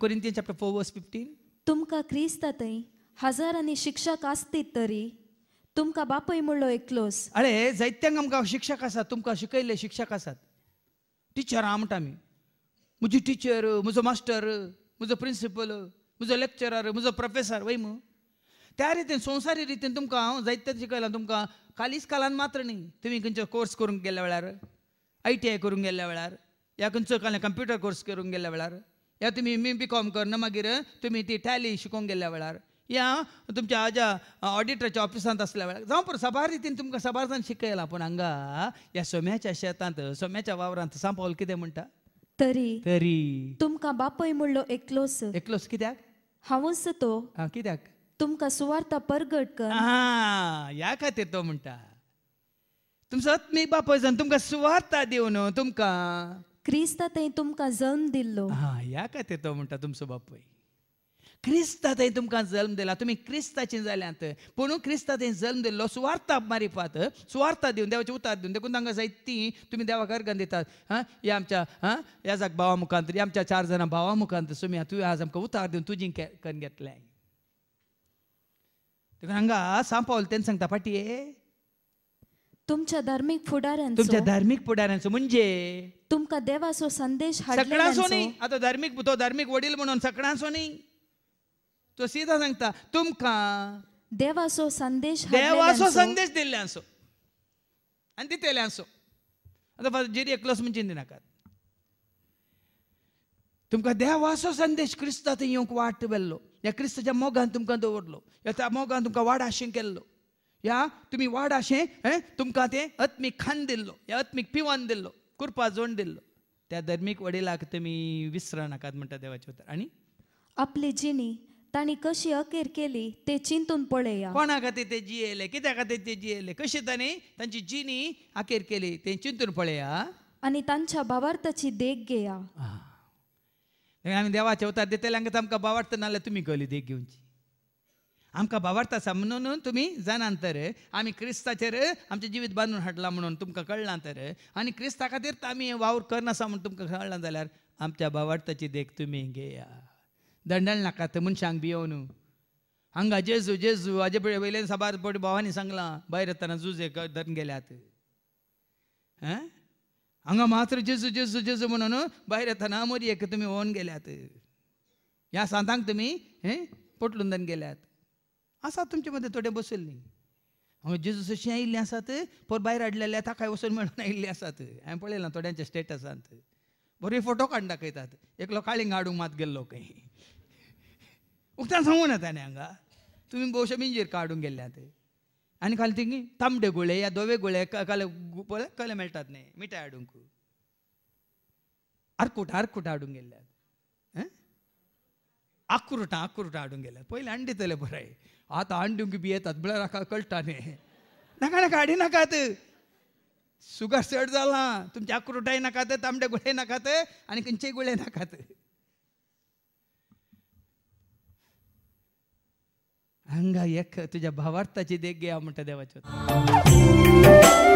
Corinthians chapter 4 verse 15. तुमकां हजार हजारांनी शिक्षक आसतीत तरी तुमकां बापूय म्हणलो एकलोस अरे जायत्यांक आमकां शिक्षक आसात तुमकां शिकयल्ले शिक्षक आसात टीचर म्हणटा आमी म्हजी टिचर म्हजो मास्टर म्हजो प्रिंसिपल म्हजो लेक्चरर म्हजो प्रोफेसर वय त्या रितीन संसारी रितीन तुमकां हांव जायत्या शिकयलां तुमकां खालीच कालान मात्र न्ही तुमी खंयचो कोर्स करूंक गेल्या वेळार आय टी आय करूंक गेल्या वेळार या खंयचो काल कंप्युटर कोर्स करूंक गेल्या वेळार या तुमी एम बी कॉम करना मागीर तुमी ती टॅली शिकोंक गेल्ल्या वेळार या तुमच्या आज्या ऑडिटराच्या ऑफिसांत असल्या वेळार जावं सबार रितीन तुमकां सबारसान शिकयला पूण हांगा ह्या सोम्याच्या शेतांत सोम्याच्या वावरांत पावल कितें म्हणटा तरी तरी तुमकां बापय म्हणलो एकलोस एकलोस कित्याक हांवूच तो कित्याक तुमकां सुवार्थ परगट कर ह्या खातीर तो म्हणटा तुमचो आत्मीक बापय जावन तुमकां सुवार्थ दिवन तुमकां ते तुमका जन्म दिल्लो हा या काय तो म्हणता तुमचो बापूय क्रिस्त थंय तुमकां जल्म दिला तुमी क्रिस्ताचे जाल्यात पण क्रिस्त थंय जल्म दिल्लो सुवार्थ मारिपात सुवार्थ दिवन देवाचे उतार दिवन देखून तांकां जाय ती तुमी देवाक अर्घान दितात हां या आमच्या हां या जाग भावा मुखांत आमच्या चार जाणां भावा मुखांत तुमी तुवें आज आमकां उतार दिवन तुजी करून घेतलें तुका हांगा सांपावल तेन्ना सांगता फाटी तुमच्या धार्मिक फुडाऱ्यांचो तुमच्या धार्मिक फुडाऱ्यांचो म्हणजे तुमका देवाचो संदेश सगळ्यांचो न्ही आता धार्मिक तो धार्मिक वडील म्हणून सगळ्यांचो न्ही तो सीधा सांगता तुमका देवाचो संदेश देवाचो संदेश दिल्ल्यांचो आनी दितेल्यांचो आता जेरी एकलोच म्हण चिंती नाकात तुमकां देवाचो संदेश क्रिस्तांत येवंक वाट व्हेल्लो ह्या क्रिस्तच्या मोगान तुमकां दवरलो ह्या मोगान तुमकां वाड आशिंक केल्लो या तुम्ही वाड असे तुमका तुमकां तें खान दिल्लो या अत्मिक पिवान दिल्लो कुरपा जोण दिल्लो त्या धर्मीक वडिलाक तुमी नाकात म्हणटा देवाचे उतर आणि आपली जिनी ताणी कशी अखेर केली ते चिंतून पळया कोणा खातीर ते जियेले कित्या खातीर ते जियेले कशी ताणी तांची जिनी अखेर केली ते चिंतून पळया आणि तांच्या बाबार्थाची देख घेया आम्ही देवाचे उतर दितले आमकां बावार्थ नाल्या तुमी गेली देख घेऊनची आमकां आसा म्हणून तुमी जाणान तर आमी क्रिस्ताचेर आमचें जिवीत बांदून हाडलां म्हणून तुमकां कळला तर आनी क्रिस्ता खातीर आमी वावर करनासा म्हणून तुमकां कळला जाल्यार आमच्या बाबार्थाची देख तुमी घेया दंडल नाकात मनशांक भियो न्हू हांगा जेजू जेजू हाजे पळय वयल्यान साबार पट भावांनी सांगलां भायर येताना जुजे धरून गेल्यात आं हांगा मात्र जेजू जेजू जेजू म्हणून भायर येताना मोरयेक तुमी ओन गेल्यात ह्या सांतांक तुमी हें पोटलून धरून गेल्यात आसात तुमच्या मध्ये थोडे बसयल्लीं हांव जेजूस अशीं आयिल्लीं आसात पोर भायर हाडलेले आतां कांय वचून मेळून आयिल्लीं आसात हांवें पळयलां थोड्यांच्या स्टेटसांत बरे फोटो काडून दाखयतात एकलो काळींग हाडूंक मात गेल्लो खंय उक्तां सांगूं ना ताणें हांगा तुमी भोवशे मिंजीर काडूंक गेल्ल्यात आनी खाली थिंग तांबडे गुळे या दोवे गुळे काले पळय कले मेळटात न्ही मिठाय हाडूंक आरकूट आरकुट हाडूंक गेल्ल्यात आकुरटां आकुरटां हाडून पहिले पयलीं तले बरे आता अंडूंक बी येतात म्हळ्यार राखा कळटा न्ही नाका नाका हाडी नाकात सुगा चड जालां तुमची आकुरटाय नाकात तांबडे गुळे नाकात आणि खंयचेय गुळे नाकात हंगा एक तुझ्या भावार्थाची देख घेया म्हणटा देवाच्यो